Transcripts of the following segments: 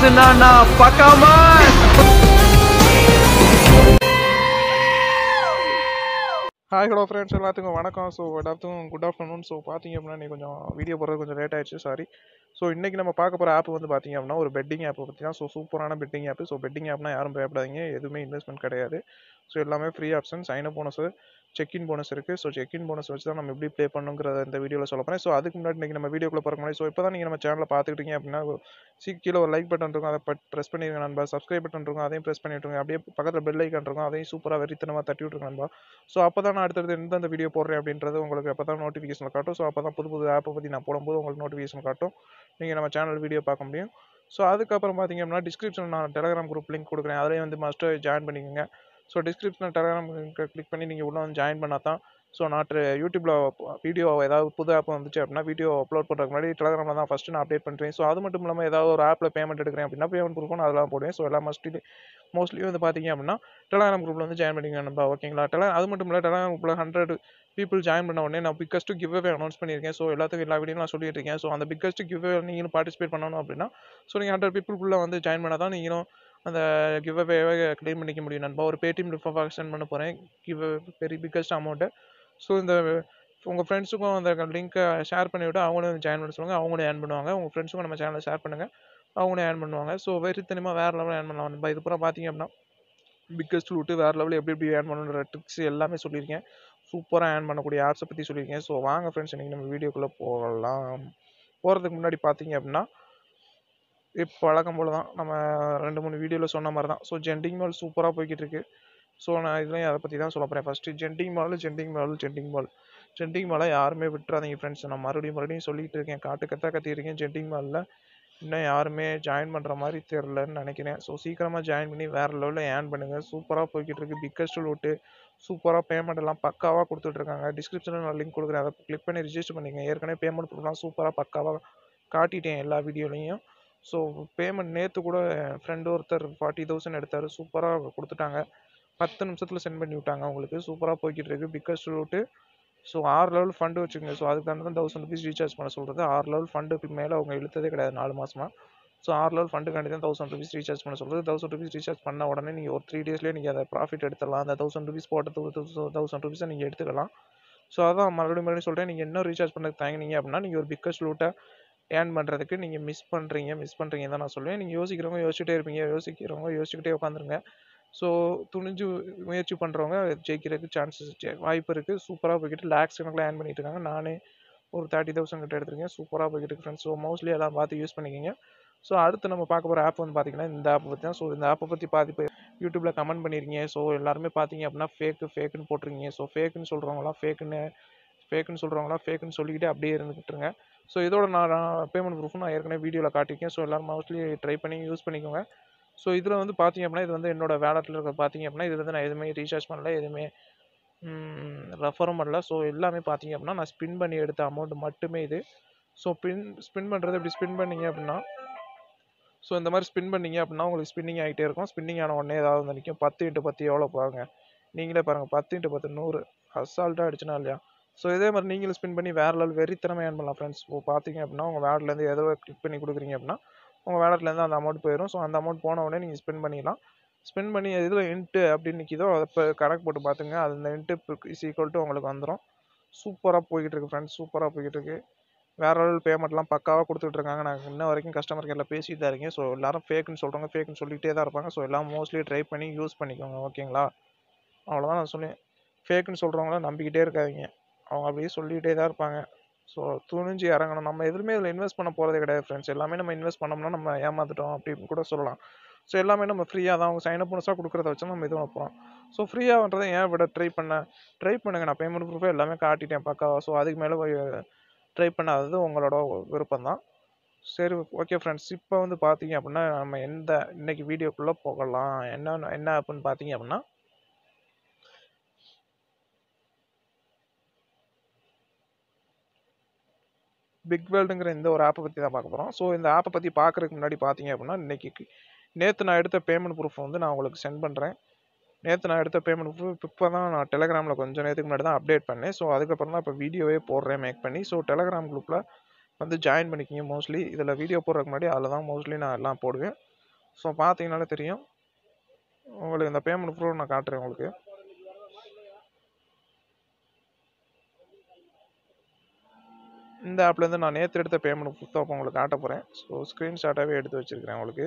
Senana Pakaman. Hi hello friends எல்லாத்துக்கும் வணக்கம் so எல்லாத்துக்கும் குட் ஆஃப்டர்நூன் ஸோ பார்த்தீங்க அப்படின்னா இன்றைக்கி கொஞ்சம் வீடியோ போடுறது கொஞ்சம் லேட் ஆயிடுச்சு சாரி ஸோ இன்றைக்கி நம்ம பார்க்க போகிற ஆப் வந்து பார்த்தீங்க அப்படின்னா ஒரு பெட்டிங் ஆப் பார்த்தீங்கன்னா ஸோ சூப்பரான பெட்டிங் ஆப் ஸோ பெட்டிங் ஆப்னா யாரும் பயப்படாதீங்க எதுவுமே இன்வெஸ்ட்மெண்ட் கிடையாது ஸோ எல்லாமே free option sign up check in bonus இருக்குது ஸோ செக்இன் போனஸ் வச்சு தான் நம்ம எப்படி ப்ளே பண்ணுங்கிறத இந்த வீடியோவில் சொல்ல போகிறேன் ஸோ அதுக்கு முன்னாடி இன்றைக்கி நம்ம வீடியோக்குள்ளே போகிற முன்னாடி ஸோ இப்போ தான் நீங்கள் நம்ம சேனலில் பார்த்துக்கிட்டீங்க அப்படின்னா சீ கீழே ஒரு லைக் பட்டன் இருக்கும் அதை பட் ப்ரெஸ் பண்ணிடுங்க நண்பா சப்ஸ்கிரைப் பட்டன் இருக்கும் அதையும் ப்ரெஸ் பண்ணிட்டுருங்க அப்படியே பக்கத்தில் பெல் ஐக்கன் இருக்கும் அதையும் சூப்பராக வெறித்தனமாக தட்டி விட்ருங்க நண்பா ஸோ அப்போ தான் நான் அடுத்தடுத்து எந்தெந்த வீடியோ போடுறேன் அப்படின்றது உங்களுக்கு அப்போ தான் நோட்டிஃபிகேஷன் காட்டும் ஸோ அப்போ தான் புது புது ஆப்பை பற்றி நான் போடும்போது உங்களுக்கு நோட்டிஃபிகேஷன் காட்டும் நீங்கள் நம்ம சேனல் வீடியோ பார்க்க முடியும் ஸோ அதுக்கப்புறம் பார்த்தீங்க அப்படின்னா டிஸ்கிரிப்ஷனில் நான் டெலகிராம் குரூப் லிங்க் கொடுக்குறேன் அதிலேயே வந்து மஸ்ட்டு ஜாயின் பண்ணிக்கோங்க ஸோ டிஸ்கிரிப்ஷனில் டெலகிராம் கிளிக் பண்ணி நீங்கள் உள்ளே வந்து ஜாயின் பண்ணால் தான் ஸோ நான் யூடியூப்பில் வீடியோ ஏதாவது புது ஆப் வந்துச்சு அப்படின்னா வீடியோ அப்லோட் பண்ணுறதுக்கு முன்னாடி டெலகிராமில் தான் ஃபஸ்ட்டு நான் அப்டேட் பண்ணுறேன் ஸோ அது மட்டும் இல்லாமல் ஏதாவது ஒரு ஆப்பில் பேமெண்ட் எடுக்கிறேன் அப்படின்னா பேமெண்ட் கொடுக்கணும் அதெல்லாம் போடுவேன் ஸோ எல்லாம் மஸ்ட்லி மோஸ்ட்லி வந்து பார்த்தீங்க அப்படின்னா டெலகிராம் குரூப்பில் வந்து ஜாயின் பண்ணிக்கோங்க நம்ம ஓகேங்களா டெல அது மட்டும் இல்லை டெலகிராம் குரூப்பில் ஹண்ட்ரட் பீப்பிள் ஜாயின் பண்ண உடனே நான் பிக்கஸ்ட்டு கிவ் அவே அனௌன்ஸ் பண்ணியிருக்கேன் ஸோ எல்லாத்துக்கும் எல்லா வீடியோ நான் சொல்லிட்டு இருக்கேன் ஸோ அந்த பிக்கஸ்ட்டு கிவ் நீங்களும் பார்ட்டிசிபேட் பண்ணணும் அப்படின்னா ஸோ நீங்கள் ஹண்ட்ரட் பீப்புள்குள்ளே வந்து ஜாயின் பண்ணால் தான் நீங்களும் அந்த கிவ் அவேவை கிளைம் பண்ணிக்க முடியும் நண்பா ஒரு பேடிஎம் லிஃப்ட் சென்ட் பண்ண போகிறேன் give very biggest amount so இந்த உங்கள் ஃப்ரெண்ட்ஸுக்கும் அந்த லிங்க்கை ஷேர் பண்ணிவிட்டு அவங்களும் ஜாயின் பண்ண சொல்லுங்கள் அவங்களும் ஏன் பண்ணுவாங்க உங்கள் ஃப்ரெண்ட்ஸுக்கும் நம்ம சேனலை ஷேர் பண்ணுங்கள் அவங்களும் ஏன் பண்ணுவாங்க ஸோ தனிமா வேறு லெவலில் ஏன் பண்ணலாம் நண்பா பூரா பார்த்தீங்க அப்படின்னா பிக்கஸ்ட் லூட்டு வேறு லெவலில் எப்படி எப்படி ஏன் பண்ணுன்ற ட்ரிக்ஸ் எல்லாமே சொல்லியிருக்கேன் சூப்பராக ஏன் பண்ணக்கூடிய ஆப்ஸை பற்றி சொல்லியிருக்கேன் ஸோ வாங்க ஃப்ரெண்ட்ஸ் இன்றைக்கி நம்ம வீடியோக்குள்ளே போகலாம் போகிறதுக்கு முன்னாடி பார்த்தீங்க அப்படின்னா இப்போ வழக்கம் போல் தான் நம்ம ரெண்டு மூணு வீடியோவில் சொன்ன மாதிரி தான் ஸோ ஜென்டிங் மால் சூப்பராக போய்கிட்டு இருக்கு ஸோ நான் இதெல்லாம் அதை பற்றி தான் சொல்ல போகிறேன் first Genting mall Genting mall Genting mall Genting மாலை யாருமே விட்டுறாதீங்க ஃப்ரெண்ட்ஸ் நான் மறுபடியும் மறுபடியும் சொல்லிகிட்டு இருக்கேன் காட்டு கத்தா கத்திருக்கேன் ஜென்டிங் மாலில் இன்னும் யாருமே ஜாயின் பண்ணுற மாதிரி தெரிலன்னு நினைக்கிறேன் ஸோ சீக்கிரமாக ஜாயின் பண்ணி வேறு லெவலில் ஏர்ன் பண்ணுங்கள் சூப்பராக போய்கிட்டு இருக்குது பிக்கஸ்ட் லோட்டு சூப்பராக பேமெண்ட் எல்லாம் பக்காவாக கொடுத்துட்ருக்காங்க டிஸ்கிரிப்ஷனில் நான் லிங்க் கொடுக்குறேன் அதை கிளிக் பண்ணி ரிஜிஸ்டர் பண்ணிக்கங்க ஏற்கனவே பேமெண்ட் கொடுக்கலாம் சூப்பராக பக்காவாக காட்டிட்டேன் எல்லா வீடியோலையும் ஸோ பேமெண்ட் நேற்று கூட என் ஃப்ரெண்டு ஒருத்தர் ஃபார்ட்டி தௌசண்ட் எடுத்தார் சூப்பராக கொடுத்துட்டாங்க பத்து நிமிஷத்தில் சென்ட் பண்ணி விட்டாங்க அவங்களுக்கு சூப்பராக போய்கிட்டு இருக்குது பிக்கஸ்ட் ரூட்டு ஸோ ஆறு லெவல் ஃபண்டு வச்சுக்கோங்க ஸோ அதுக்கு தான் தௌசண்ட் ருபீஸ் ரீசார்ஜ் பண்ண சொல்கிறது ஆறு லெவல் ஃபண்டுக்கு மேலே அவங்க இழுத்ததே கிடையாது நாலு மாதமாக ஸோ ஆறு லெவல் ஃபண்டுக்காண்டி தான் தௌசண்ட் ருபீஸ் ரீசார்ஜ் பண்ண சொல்கிறது தௌசண்ட் ருபீஸ் ரீசார்ஜ் பண்ண உடனே நீங்கள் ஒரு த்ரீ டேஸ்லேயே நீங்கள் அதை ப்ராஃபிட் எடுத்துடலாம் அந்த தௌசண்ட் ருபீஸ் போட்ட தௌசண்ட் ருபீஸை நீங்கள் எடுத்துக்கலாம் ஸோ அதான் மறுபடியும் மறுபடியும் சொல்கிறேன் நீங்கள் இன்னும் ரீசார்ஜ் பண்ண தயங்கினீங்க அப்படின்னா நீங்கள் ஒரு பிக்கஸ்ட் லூட்டை ஏர்ன் பண்ணுறதுக்கு நீங்கள் மிஸ் பண்ணுறீங்க மிஸ் பண்ணுறீங்க தான் நான் சொல்லுவேன் நீங்கள் யோசிக்கிறவங்க யோசிச்சுட்டே இருப்பீங்க யோசிக்கிறவங்க யோசிச்சுக்கிட்டே உட்காந்துருங்க ஸோ துணிஞ்சு முயற்சி பண்ணுறவங்க ஜெயிக்கிறதுக்கு சான்சஸ் வாய்ப்பு இருக்குது சூப்பராக போய்கிட்டு லேக்ஸ் கணக்கில் ஏர்ன் பண்ணிகிட்டு இருக்காங்க நானே ஒரு தேர்ட்டி தௌசண்ட் கிட்ட எடுத்துருக்கேன் சூப்பராக போய்கிட்டு இருக்கு ஃப்ரெண்ட்ஸ் ஸோ மோஸ்ட்லி எல்லாம் பார்த்து யூஸ் பண்ணிக்கிங்க ஸோ அடுத்து நம்ம பார்க்க போகிற ஆப் வந்து பார்த்தீங்கன்னா இந்த ஆப் பற்றி தான் ஸோ இந்த ஆப்பை பற்றி பார்த்து யூடியூப்பில் கமெண்ட் பண்ணியிருக்கீங்க ஸோ எல்லாருமே பார்த்தீங்க அப்படின்னா ஃபேக்கு ஃபேக்குன்னு போட்டிருக்கீங்க ஸோ ஃபேக்குன்னு சொல்கிறவங்களாம் ஃபேக்குன்னு ஃபேக்குன்னு சொல்கிறவங்களாம் ஃபேக்குன்னு சொல்லிக்கிட்டே அப்படியே இருந்துக்கிட்டுருங்க ஸோ இதோட நான் பேமெண்ட் ப்ரூஃப் நான் ஏற்கனவே வீடியோவில் காட்டியிருக்கேன் ஸோ எல்லோரும் மோஸ்ட்லி ட்ரை பண்ணி யூஸ் பண்ணிக்கோங்க ஸோ இதில் வந்து பார்த்தீங்க அப்படின்னா இது வந்து என்னோடய வேலட்டில் இருக்க பார்த்தீங்க அப்படின்னா இது வந்து நான் எதுவுமே ரீசார்ஜ் பண்ணல எதுவுமே ரெஃபரும் பண்ணல ஸோ எல்லாமே பார்த்தீங்க அப்படின்னா நான் ஸ்பின் பண்ணி எடுத்த அமௌண்ட் மட்டுமே இது ஸோ பின் ஸ்பின் பண்ணுறது இப்படி ஸ்பின் பண்ணிங்க அப்படின்னா ஸோ இந்த மாதிரி ஸ்பின் பண்ணிங்க அப்படின்னா உங்களுக்கு ஸ்பின்னிங் ஆகிட்டே இருக்கும் ஸ்பின்னிங் ஆன உடனே ஏதாவது வந்து நிற்கும் பத்து இன்ட்டு பத்து எவ்வளோ பாருங்கள் நீங்களே பாருங்கள் பத்து இன்ட்டு பத்து நூறு அசால்ட்டாக அடிச்சுனா இல்லையா ஸோ இதே மாதிரி நீங்களும் ஸ்பின் பண்ணி வேற லெவல் வெறித்தனமாக ஏன் பண்ணலாம் ஃப்ரெண்ட்ஸ் இப்போ பார்த்தீங்க அப்படின்னா உங்கள் வேலட்லேருந்து எதோ கிளிக் பண்ணி கொடுக்குறீங்க அப்படின்னா உங்கள் வேலட்லேருந்து அந்த அமௌண்ட் போயிடும் ஸோ அந்த அமௌண்ட் போன உடனே நீங்கள் ஸ்பெண்ட் பண்ணிடலாம் ஸ்பெண்ட் பண்ணி எதில் இன்ட்டு அப்படின்னு நிற்கிதோ அதை இப்போ கணக்கு போட்டு பார்த்துங்க அது இந்த இன்ட்டு இஸ் ஈக்குவல் டு உங்களுக்கு வந்துடும் சூப்பராக போய்கிட்டு இருக்கு ஃப்ரெண்ட்ஸ் சூப்பராக போய்கிட்டு இருக்குது வேறு லெவல் பேமெண்ட்லாம் பக்காவாக கொடுத்துட்டு இருக்காங்க நாங்கள் இன்ன வரைக்கும் கஸ்டமர் கேரில் பேசிட்டு தான் இருக்கீங்க ஸோ எல்லாரும் ஃபேக்குன்னு சொல்கிறாங்க ஃபேக்குன்னு சொல்லிகிட்டே தான் இருப்பாங்க ஸோ எல்லாம் மோஸ்ட்லி ட்ரை பண்ணி யூஸ் பண்ணிக்கோங்க ஓகேங்களா அவ்வளோதான் நான் சொல்லி ஃபேக்குன்னு சொல்கிறவங்களாம் நம்பிக்கிட்டே இருக்காதிங்க அவங்க அப்படியே சொல்லிகிட்டே தான் இருப்பாங்க ஸோ துணிஞ்சு இறங்கணும் நம்ம எதுவுமே இதில் இன்வெஸ்ட் பண்ண போகிறதே கிடையாது ஃப்ரெண்ட்ஸ் எல்லாமே நம்ம இன்வெஸ்ட் பண்ணோம்னா நம்ம ஏமாத்துட்டோம் அப்படின்னு கூட சொல்லலாம் ஸோ எல்லாமே நம்ம ஃப்ரீயாக தான் அவங்க சைன் அப் கொடுக்குறத வச்சு நம்ம இது போகிறோம் ஸோ ஃப்ரீயாகன்றதை ஏன் விட ட்ரை பண்ணேன் ட்ரை பண்ணுங்க நான் பேமெண்ட் ப்ரூஃபே எல்லாமே காட்டிட்டேன் பக்காவா ஸோ அதுக்கு மேலே ட்ரை பண்ணாதது உங்களோட விருப்பம் தான் சரி ஓகே ஃப்ரெண்ட்ஸ் இப்போ வந்து பார்த்தீங்க அப்படின்னா நம்ம எந்த இன்றைக்கி வீடியோக்குள்ளே போகலாம் என்ன என்ன ஆப்புன்னு பார்த்தீங்க அப்படின்னா பிக் வேர்ல்டுங்கிற இந்த ஒரு ஆப்பை பற்றி தான் பார்க்க போகிறோம் ஸோ இந்த ஆப்பை பற்றி பார்க்குறதுக்கு முன்னாடி பார்த்தீங்க அப்படின்னா இன்றைக்கி நேற்று நான் எடுத்த பேமெண்ட் ப்ரூஃப் வந்து நான் உங்களுக்கு சென்ட் பண்ணுறேன் நேற்று நான் எடுத்த பேமெண்ட் ப்ரூஃப் இப்போ தான் நான் டெலகிராமில் கொஞ்சம் நேரத்துக்கு முன்னாடி தான் அப்டேட் பண்ணேன் ஸோ அதுக்கப்புறம் தான் இப்போ வீடியோவே போடுறேன் மேக் பண்ணி ஸோ டெலகிராம் குரூப்பில் வந்து ஜாயின் பண்ணிக்கிங்க மோஸ்ட்லி இதில் வீடியோ போடுறதுக்கு முன்னாடி அதில் தான் மோஸ்ட்லி நான் எல்லாம் போடுவேன் ஸோ பார்த்தீங்கனாலே தெரியும் உங்களுக்கு இந்த பேமெண்ட் ப்ரூஃப் நான் காட்டுறேன் உங்களுக்கு இந்த ஆப்லேருந்து நான் நேற்று எடுத்த பேமெண்ட் கொடுத்தா அப்போ உங்களுக்கு காட்ட போகிறேன் ஸோ ஸ்க்ரீன்ஷாட்டாகவே எடுத்து வச்சுருக்கிறேன் உங்களுக்கு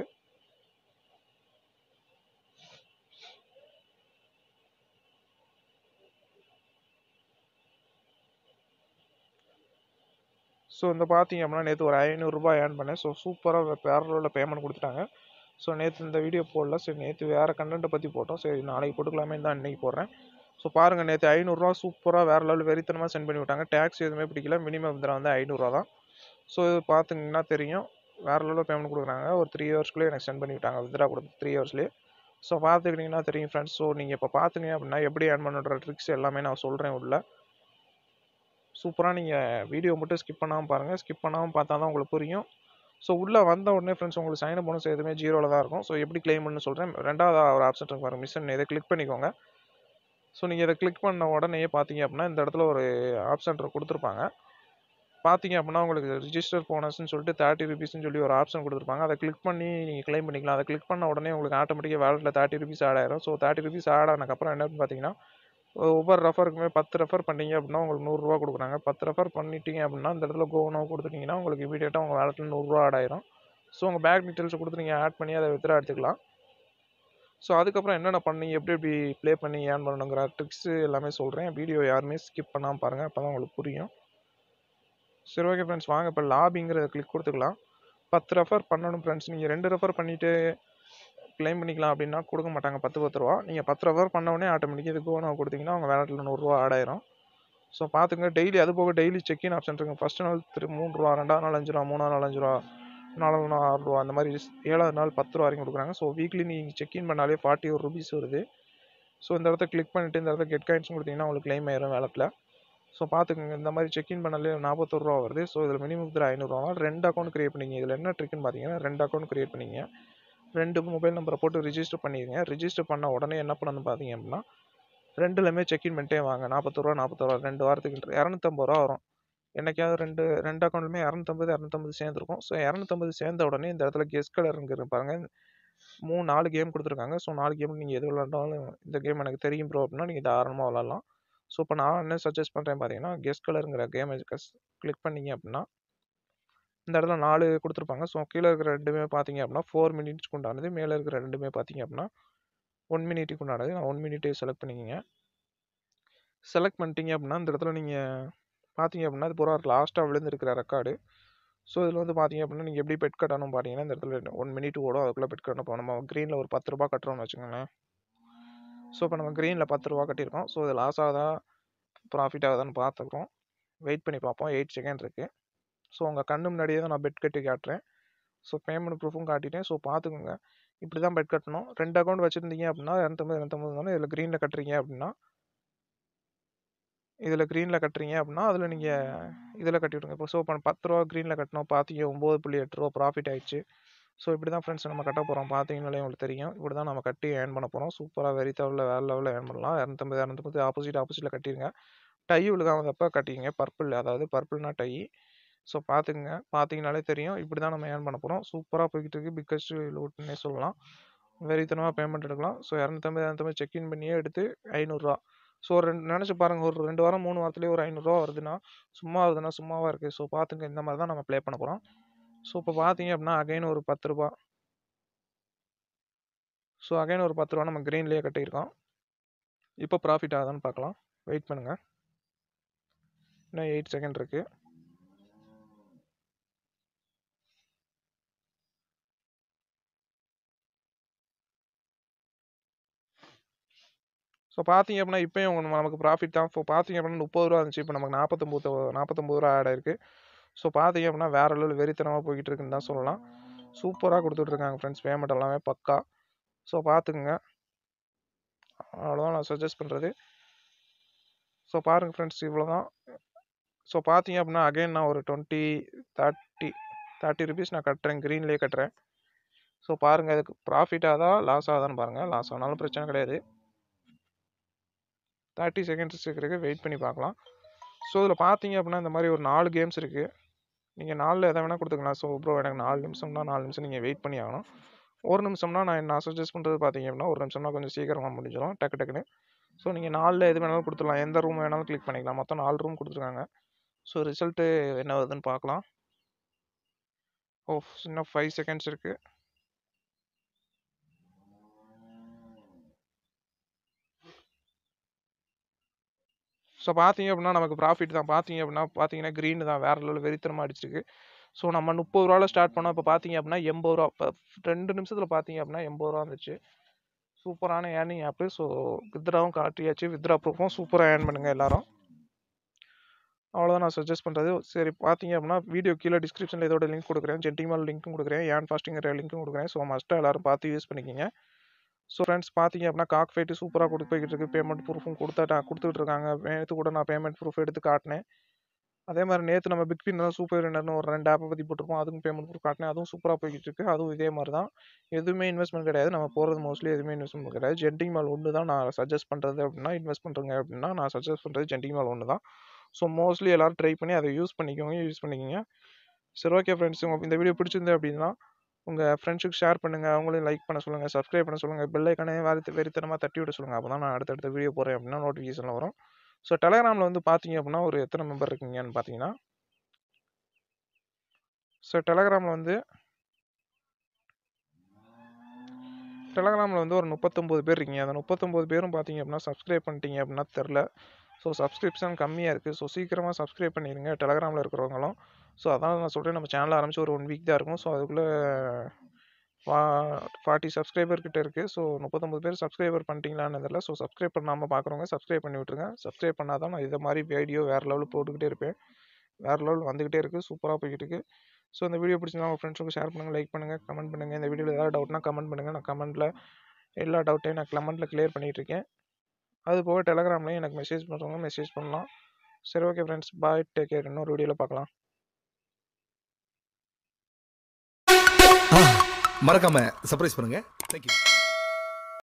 ஸோ இந்த பார்த்தீங்க அப்படின்னா நேற்று ஒரு ஐநூறுரூபா ஏர்ன் பண்ணேன் ஸோ சூப்பராக வேறு பேமெண்ட் கொடுத்துட்டாங்க ஸோ நேற்று இந்த வீடியோ போடல சரி நேற்று வேறு கண்டென்ட்டை பற்றி போட்டோம் சரி நாளைக்கு போட்டுக்கலாமே தான் இன்றைக்கி போடுறேன் ஸோ பாருங்கள் நேற்று ஐநூறுரூவா சூப்பராக வேறு லெவல் வெறித்தனமாக சென்ட் பண்ணி விட்டாங்க டேக்ஸ் எதுவுமே பிடிக்கல மினிமம் இதில் வந்து ஐநூறுரூவா தான் ஸோ இது பார்த்துங்கன்னா தெரியும் வேறு லெவலில் பேமெண்ட் கொடுக்குறாங்க ஒரு த்ரீ ஹவர்ஸ்க்குள்ளே எனக்கு சென்ட் பண்ணி விட்டாங்க வித்ரா கொடுத்து த்ரீ ஹவர்ஸ்லேயே ஸோ பார்த்துக்கிட்டிங்கன்னா தெரியும் ஃப்ரெண்ட்ஸ் ஸோ நீங்கள் இப்போ பார்த்துங்க அப்படின்னா எப்படி ஏன் பண்ணுற ட்ரிக்ஸ் எல்லாமே நான் சொல்கிறேன் உள்ள சூப்பராக நீங்கள் வீடியோ மட்டும் ஸ்கிப் பண்ணாமல் பாருங்கள் ஸ்கிப் பண்ணாமல் பார்த்தா தான் உங்களுக்கு புரியும் ஸோ உள்ளே வந்த உடனே ஃப்ரெண்ட்ஸ் உங்களுக்கு சைன் போனஸ் எதுவுமே ஜீரோவில் தான் இருக்கும் ஸோ எப்படி கிளைம் பண்ணு சொல்கிறேன் ரெண்டாவது ஒரு ஆப்ஷன் இருக்கும் பாருங்கள் மிஷன் இதை கிளிக் பண்ணிக்கோங்க ஸோ நீங்கள் இதை கிளிக் பண்ண உடனே பார்த்தீங்க அப்படின்னா இந்த இடத்துல ஒரு ஆப்ஷன் கொடுத்துருப்பாங்க பார்த்தீங்க அப்படின்னா உங்களுக்கு ரிஜிஸ்டர் போனஸ்ன்னு சொல்லிட்டு தேர்ட்டி ருபீஸ்னு சொல்லி ஒரு ஆப்ஷன் கொடுத்துருப்பாங்க அதை கிளிக் பண்ணி நீங்கள் கிளைம் பண்ணிக்கலாம் அதை கிளிக் பண்ண உடனே உங்களுக்கு ஆட்டோமேட்டிக்காக வேலெட்டில் தேர்ட்டி ருபீஸ் ஆட் ஆயிரும் ஸோ தேர்ட்டி ருபீஸ் ஆட் ஆனதுக்கப்புறம் என்ன பார்த்தீங்கன்னா ஒவ்வொரு ரெஃபருக்குமே பத்து ரெஃபர் பண்ணிங்க அப்படின்னா உங்களுக்கு நூறுரூவா கொடுக்குறாங்க பத்து ரெஃபர் பண்ணிட்டீங்க அப்படின்னா இந்த இடத்துல கோவனோ கொடுத்துட்டிங்கன்னா உங்களுக்கு இமீடியட்டாக உங்கள் வேலெட்டில் நூறுரூவா ஆட் ஆயிரும் ஸோ உங்கள் பேங்க் டீட்டெயில்ஸ் கொடுத்து நீங்கள் ஆட் பண்ணி அதை வித்ரா எடுத்துக்கலாம் ஸோ அதுக்கப்புறம் என்னென்ன பண்ணி எப்படி எப்படி ப்ளே பண்ணி ஏர்ன் பண்ணணுங்கிற ட்ரிக்ஸ் எல்லாமே சொல்கிறேன் வீடியோ யாருமே ஸ்கிப் பண்ணாமல் பாருங்கள் அப்போ தான் உங்களுக்கு புரியும் சரி ஓகே ஃப்ரெண்ட்ஸ் வாங்க இப்போ லாபிங்கிறத கிளிக் கொடுத்துக்கலாம் பத்து ரெஃபர் பண்ணணும் ஃப்ரெண்ட்ஸ் நீங்கள் ரெண்டு ரெஃபர் பண்ணிவிட்டு கிளைம் பண்ணிக்கலாம் அப்படின்னா கொடுக்க மாட்டாங்க பத்து பத்து ரூபா நீங்கள் பத்து ரெஃபர் பண்ணவொடனே ஆட்டோமேட்டிக்காக இது கோனாக கொடுத்தீங்கன்னா உங்கள் வேலட்டில் நூறுரூவா ஆடாயிரும் ஸோ பார்த்துங்க டெய்லி அது போக டெய்லி செக்இன் ஆப்ஷன் இருக்குது ஃபஸ்ட்டு நாள் திரு மூணு ரூபா ரெண்டாவது நாள் அஞ்சு ரூபா மூணாவது நாள் அஞ்சு ரூபா நாலு நாள் ஆறு ரூபா அந்த மாதிரி ஏழாவது நாள் பத்து ரூபா வரைக்கும் கொடுக்குறாங்க ஸோ வீக்லி நீங்கள் செக் இன் பண்ணாலே ஃபார்ட்டி ஒரு ருபீஸ் வருது ஸோ இந்த இடத்த கிளிக் பண்ணிவிட்டு இந்த இடத்த கெட் காயின்ஸ் கொடுத்தீங்கன்னா உங்களுக்கு கிளைம் ஆயிரும் வேலத்தில் ஸோ பார்த்துக்கோங்க இந்த மாதிரி செக் இன் பண்ணாலே நாற்பத்தொரு ரூபா வருது ஸோ இதில் மினிமம் இதில் ஐநூறுரூவா தான் ரெண்டு அக்கௌண்ட் கிரியேட் பண்ணிங்க இதில் என்ன ட்ரிக்குன்னு பார்த்தீங்கன்னா ரெண்டு அக்கௌண்ட் கிரியேட் பண்ணிங்க ரெண்டு மொபைல் நம்பரை போட்டு ரிஜிஸ்டர் பண்ணிடுங்க ரிஜிஸ்டர் பண்ண உடனே என்ன பண்ணணும்னு பார்த்தீங்க அப்படின்னா செக் இன் பண்ணிட்டே வாங்க நாற்பத்தொருவா நாற்பத்தொருவா ரெண்டு வாரத்துக்கு இரநூத்தம்பது ரூபா வரும் என்னைக்காவது ரெண்டு ரெண்டு அக்கௌண்ட்லுமே இரநூத்தம்பது இரநூத்தம்பது சேர்ந்துருக்கும் ஸோ இரநூத்தம்பது சேர்ந்த உடனே இந்த இடத்துல கெஸ்ட் கலருங்கிற பாருங்கள் மூணு நாலு கேம் கொடுத்துருக்காங்க ஸோ நாலு கேம் நீங்கள் எது விளாண்டாலும் இந்த கேம் எனக்கு தெரியும் ப்ரோ அப்படின்னா நீங்கள் தாராளமாக விளாட்லாம் ஸோ இப்போ நான் என்ன சஜஸ்ட் பண்ணுறேன் பார்த்தீங்கன்னா கெஸ்ட் கலருங்கிற கேமை கிளிக் பண்ணிங்க அப்படின்னா இந்த இடத்துல நாலு கொடுத்துருப்பாங்க ஸோ கீழே இருக்கிற ரெண்டுமே பார்த்தீங்க அப்படின்னா ஃபோர் மினிட்ஸ்க்கு உண்டானது மேலே இருக்கிற ரெண்டுமே பார்த்தீங்க அப்படின்னா ஒன் மினிட்டுக்கு உண்டானது நான் ஒன் மினிட்டே செலக்ட் பண்ணிக்கிங்க செலக்ட் பண்ணிட்டீங்க அப்படின்னா இந்த இடத்துல நீங்கள் பார்த்தீங்க அப்படின்னா இது பூரா லாஸ்ட்டாக விழுந்துருக்கிற ரெக்கார்டு ஸோ இதில் வந்து பார்த்தீங்க அப்படின்னா நீங்கள் எப்படி பெட் கட்டணும் பார்த்தீங்கன்னா இந்த இடத்துல ஒன் மினிட் ஓடும் அதுக்குள்ளே பெட் கட்டணும் இப்போ நம்ம க்ரீனில் ஒரு பத்து ரூபா கட்டுறோன்னு வச்சுக்கோங்களேன் ஸோ இப்போ நம்ம க்ரீனில் பத்து ரூபா கட்டியிருக்கோம் ஸோ இது லாஸ் ஆகுதா ப்ராஃபிட் ஆகுதான்னு பார்த்துக்கிறோம் வெயிட் பண்ணி பார்ப்போம் எயிட் செகண்ட் இருக்குது ஸோ உங்கள் கண்ணு முன்னாடியே தான் நான் பெட் கட்டி காட்டுறேன் ஸோ பேமெண்ட் ப்ரூஃபும் காட்டிட்டேன் ஸோ பார்த்துக்கோங்க இப்படி தான் பெட் கட்டணும் ரெண்டு அக்கௌண்ட் வச்சுருந்தீங்க அப்படின்னா இரநூத்தம்பது இரநூத்தம்பது தானே இதில் க்ரீனில் கட்டுறீங்க அப்படின்னா இதில் க்ரீனில் கட்டுறீங்க அப்படின்னா அதில் நீங்கள் இதில் கட்டி விடுங்க இப்போ ஸோ இப்போ பத்து ரூபா க்ரீனில் கட்டினோம் பார்த்தீங்க ஒம்பது புள்ளி எட்டு ரூபா ப்ராஃபிட் ஆயிடுச்சு ஸோ இப்படி தான் ஃப்ரெண்ட்ஸ் நம்ம கட்ட போகிறோம் பார்த்தீங்கனாலே உங்களுக்கு தெரியும் இப்படி தான் நம்ம கட்டி ஏர்ன் பண்ண போகிறோம் சூப்பராக வெரி தவிர வேறு லெவலில் ஏர்ன் பண்ணலாம் இரநூத்தம்பது இரநூத்தம்பது ஆப்போசிட் ஆப்போசிட்டில் கட்டிடுங்க டை விழுகாமதப்போ கட்டிங்க பர்பிள் அதாவது பர்பிள்னா டை ஸோ பார்த்துக்குங்க பார்த்தீங்கனாலே தெரியும் இப்படி தான் நம்ம ஏர்ன் பண்ண போகிறோம் சூப்பராக போய்கிட்டு இருக்கு பிக்கஸ்ட் லோட்னே சொல்லலாம் வெறித்தனமாக பேமெண்ட் எடுக்கலாம் ஸோ இரநூத்தம்பது இரநூத்தம்பது செக்இன் பண்ணியே எடுத்து ஐநூறுரூவா ஸோ ஒரு நினச்சி பாருங்கள் ஒரு ரெண்டு வாரம் மூணு வாரத்துலேயே ஒரு ஐநூறுரூவா வருதுன்னா சும்மா வருதுன்னா சும்மாவாக இருக்குது ஸோ பார்த்துங்க இந்த மாதிரி தான் நம்ம ப்ளே பண்ண போகிறோம் ஸோ இப்போ பார்த்தீங்க அப்படின்னா அகைன் ஒரு பத்து ரூபா ஸோ அகைன் ஒரு பத்து ரூபா நம்ம க்ரீன்லேயே கட்டியிருக்கோம் இப்போ ப்ராஃபிட் ஆகுதான்னு பார்க்கலாம் வெயிட் பண்ணுங்கள் இன்னும் எயிட் செகண்ட் இருக்குது ஸோ பார்த்தீங்க அப்படின்னா இப்போயும் நமக்கு ப்ராஃபிட் தான் இப்போ பார்த்தீங்க அப்படின்னா முப்பது ரூபா இருந்துச்சு இப்போ நமக்கு நாற்பத்தொம்பது நாற்பத்தொம்பது ரூபா ஆட் ஆயிருக்கு ஸோ பார்த்தீங்க அப்படின்னா வேறு லெவல் வெறித்தனமாக போய்கிட்டு இருக்குன்னு தான் சொல்லலாம் சூப்பராக கொடுத்துட்ருக்காங்க ஃப்ரெண்ட்ஸ் பேமெண்ட் எல்லாமே பக்கா ஸோ பார்த்துக்குங்க அவ்வளோதான் நான் சஜஸ்ட் பண்ணுறது ஸோ பாருங்கள் ஃப்ரெண்ட்ஸ் இவ்வளோ தான் ஸோ பார்த்தீங்க அப்படின்னா அகைன் நான் ஒரு டுவெண்ட்டி தேர்ட்டி தேர்ட்டி ருபீஸ் நான் கட்டுறேன் க்ரீன்லேயே கட்டுறேன் ஸோ பாருங்கள் அதுக்கு ப்ராஃபிட் ஆதா லாஸ் ஆகுதான்னு பாருங்கள் லாஸ் ஆனாலும் பிரச்சனை கிடையாது தேர்ட்டி செகண்ட்ஸ் இருக்கிறதுக்கு வெயிட் பண்ணி பார்க்கலாம் ஸோ இதில் பார்த்தீங்க அப்படின்னா இந்த மாதிரி ஒரு நாலு கேம்ஸ் இருக்குது நீங்கள் நாலில் எதை வேணால் கொடுத்துக்கலாம் ஸோ ப்ரோ எனக்கு நாலு நிமிஷம்னா நாலு நிமிஷம் நீங்கள் வெயிட் பண்ணி ஆகணும் ஒரு நிமிஷம்னா நான் நான் சஜஸ்ட் பண்ணுறது பார்த்தீங்க அப்படின்னா ஒரு நிமிஷம்னா கொஞ்சம் சீக்கிரமாக முடிஞ்சிடும் டக்கு டக்குன்னு ஸோ நீங்கள் நாலில் எது வேணாலும் கொடுத்துடலாம் எந்த ரூம் வேணாலும் கிளிக் பண்ணிக்கலாம் மொத்தம் நாலு ரூம் கொடுத்துருக்காங்க ஸோ ரிசல்ட்டு என்ன வருதுன்னு பார்க்கலாம் ஓ oh, இன்னும் ஃபைவ் செகண்ட்ஸ் இருக்குது ஸோ பார்த்தீங்க அப்படின்னா நமக்கு ப்ராஃபிட் தான் பார்த்தீங்க அப்படின்னா பார்த்தீங்கன்னா க்ரீன் தான் வேறு லெவலில் வெறித்தனமாக அடிச்சிருக்கு ஸோ நம்ம முப்பது ரூபாவில் ஸ்டார்ட் பண்ணோம் இப்போ பார்த்தீங்க அப்படின்னா எண்பது ரூபா இப்போ ரெண்டு நிமிஷத்தில் பார்த்தீங்க அப்படின்னா எண்பது ரூபா இருந்துச்சு சூப்பரான ஏர்னிங் ஆப்பு ஸோ வித்ராவும் காட்டியாச்சு வித்ரா ப்ரூஃபும் சூப்பராக ஏர்ன் பண்ணுங்கள் எல்லாரும் அவ்வளோதான் நான் சஜஸ்ட் பண்ணுறது சரி பார்த்தீங்க அப்படின்னா வீடியோ கீழே டிஸ்கிரிப்ஷனில் இதோட லிங்க் கொடுக்குறேன் ஜென்டிமால் லிங்க்கும் கொடுக்குறேன் ஏன் ஃபாஸ்டிங்கிற லிங்க்கும் கொடுக்குறேன் ஸோ மஸ்ட்டாக எல்லோரும் பார்த்து யூஸ் பண்ணிக்கிங்க ஸோ ஃப்ரெண்ட்ஸ் பார்த்தீங்க அப்படின்னா காக் ஃபைட்டு சூப்பராக கொடுத்து போய்கிட்டு இருக்கு பேமெண்ட் ப்ரூஃபும் கொடுத்துட்டா கொடுத்துட்டு இருக்காங்க நேற்று கூட நான் பேமெண்ட் ப்ரூஃப் எடுத்து காட்டினேன் அதே மாதிரி நேற்று நம்ம பிக் பின் தான் சூப்பர் வின்னர்னு ஒரு ரெண்டு ஆப்பை பற்றி போட்டிருப்போம் அதுக்கும் பேமெண்ட் ப்ரூஃப் காட்டினேன் அதுவும் சூப்பராக போய்கிட்டு இருக்கு அதுவும் இதே மாதிரி தான் எதுவுமே இன்வெஸ்ட்மெண்ட் கிடையாது நம்ம போகிறது மோஸ்ட்லி எதுவுமே இன்வெஸ்ட்மெண்ட் கிடையாது ஜென்டிங் மால் ஒன்று தான் நான் சஜஸ்ட் பண்ணுறது அப்படின்னா இன்வெஸ்ட் பண்ணுறேங்க அப்படின்னா நான் சஜஸ்ட் பண்ணுறது ஜென்டிங் மால் ஒன்று தான் ஸோ மோஸ்ட்லி எல்லோரும் ட்ரை பண்ணி அதை யூஸ் பண்ணிக்கோங்க யூஸ் பண்ணிக்கோங்க சரி ஓகே ஃப்ரெண்ட்ஸ் இந்த வீடியோ பிடிச்சிருந்தேன் அப்படின்னா உங்கள் ஃப்ரெண்ட்ஸுக்கு ஷேர் பண்ணுங்கள் அவங்களையும் லைக் பண்ண சொல்லுங்கள் சப்ஸ்கிரைப் பண்ண சொல்லுங்கள் பெல் ஐக்கானே வெறித்தனமாக தட்டி விட சொல்லுங்கள் அப்போ தான் நான் அடுத்தடுத்த வீடியோ போகிறேன் அப்படின்னா நோட்டிஃபிகேஷன் வரும் ஸோ டெலகிராமில் வந்து பார்த்தீங்க அப்படின்னா ஒரு எத்தனை மெம்பர் இருக்கீங்கன்னு பார்த்தீங்கன்னா ஸோ டெலகிராமில் வந்து டெலகிராமில் வந்து ஒரு முப்பத்தொம்போது பேர் இருக்கீங்க அந்த முப்பத்தொம்போது பேரும் பார்த்தீங்க அப்படின்னா சப்ஸ்கிரைப் பண்ணிட்டீங்க அப்படின்னா தெரில ஸோ சப்ஸ்கிரிப்ஷன் கம்மியாக இருக்குது ஸோ சீக்கிரமாக சப்ஸ்கிரைப் பண்ணிடுங்க டெலகிராமில் இருக்கிறவங்களும் ஸோ அதனால் நான் சொல்கிறேன் நம்ம சேனல் ஆரம்பித்து ஒரு ஒன் வீக் தான் இருக்கும் ஸோ அதுக்குள்ளே ஃபா ஃபார்ட்டி சப்ஸ்கிரைபர் கிட்டே இருக்குது ஸோ முப்பத்தொம்பது பேர் சப்ஸ்கிரைபர் பண்ணிட்டீங்களான்னு தெரியல ஸோ சப்ஸ்கிரைப் பண்ணாமல் பார்க்குறவங்க சப்ஸ்கிரைப் பண்ணி விட்ருங்க சப்ஸ்கிரைப் பண்ணால் தான் நான் இதை மாதிரி வீடியோ வேறு லெவலில் போட்டுக்கிட்டே இருப்பேன் வேறு லெவலில் வந்துக்கிட்டே இருக்குது சூப்பராக போய்கிட்டு இருக்குது ஸோ இந்த வீடியோ பிடிச்சிருந்தா உங்கள் ஃப்ரெண்ட்ஸுக்கு ஷேர் பண்ணுங்கள் லைக் பண்ணுங்கள் கமெண்ட் பண்ணுங்கள் இந்த வீடியோவில் ஏதாவது டவுட்னா கமெண்ட் பண்ணுங்கள் நான் கமெண்ட்டில் எல்லா டவுட்டையும் நான் கமெண்ட்டில் கிளியர் பண்ணிகிட்ருக்கேன் அது போக டெலகிராம்லேயும் எனக்கு மெசேஜ் பண்ணுறவங்க மெசேஜ் பண்ணலாம் சரி okay friends bye take care இன்னொரு வீடியோவில் பார்க்கலாம் மறக்காமல் சர்ப்ரைஸ் பண்ணுங்கள் தேங்க்யூ